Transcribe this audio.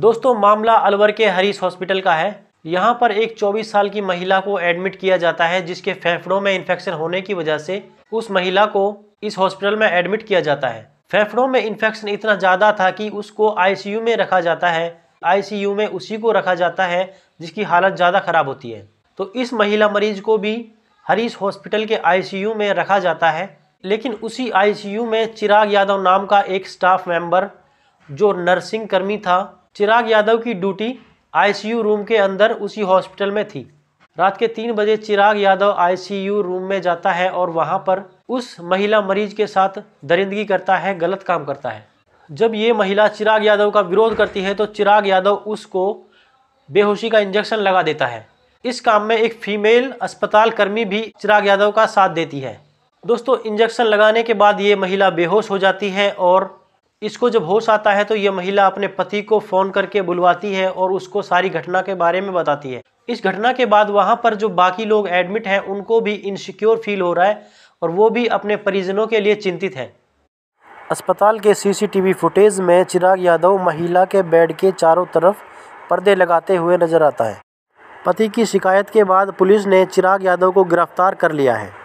दोस्तों मामला अलवर के हरीश हॉस्पिटल का है यहाँ पर एक 24 साल की महिला को एडमिट किया जाता है जिसके फेफड़ों में इन्फेक्शन होने की वजह से उस महिला को इस हॉस्पिटल में एडमिट किया जाता है फेफड़ों में इन्फेक्शन इतना ज़्यादा था कि उसको आईसीयू में रखा जाता है आईसीयू में उसी को रखा जाता है जिसकी हालत ज़्यादा ख़राब होती है तो इस महिला मरीज को भी हरीश हॉस्पिटल के आई में रखा जाता है लेकिन उसी आई में चिराग यादव नाम का एक स्टाफ मेंबर जो नर्सिंग कर्मी था चिराग यादव की ड्यूटी आईसीयू रूम के अंदर उसी हॉस्पिटल में थी रात के तीन बजे चिराग यादव आईसीयू रूम में जाता है और वहां पर उस महिला मरीज के साथ दरिंदगी करता है गलत काम करता है जब ये महिला चिराग यादव का विरोध करती है तो चिराग यादव उसको बेहोशी का इंजेक्शन लगा देता है इस काम में एक फीमेल अस्पताल कर्मी भी चिराग यादव का साथ देती है दोस्तों इंजेक्शन लगाने के बाद ये महिला बेहोश हो जाती है और इसको जब होश आता है तो यह महिला अपने पति को फ़ोन करके बुलवाती है और उसको सारी घटना के बारे में बताती है इस घटना के बाद वहाँ पर जो बाकी लोग एडमिट हैं उनको भी इनसिक्योर फील हो रहा है और वो भी अपने परिजनों के लिए चिंतित हैं अस्पताल के सीसीटीवी फुटेज में चिराग यादव महिला के बेड के चारों तरफ पर्दे लगाते हुए नजर आता है पति की शिकायत के बाद पुलिस ने चिराग यादव को गिरफ्तार कर लिया है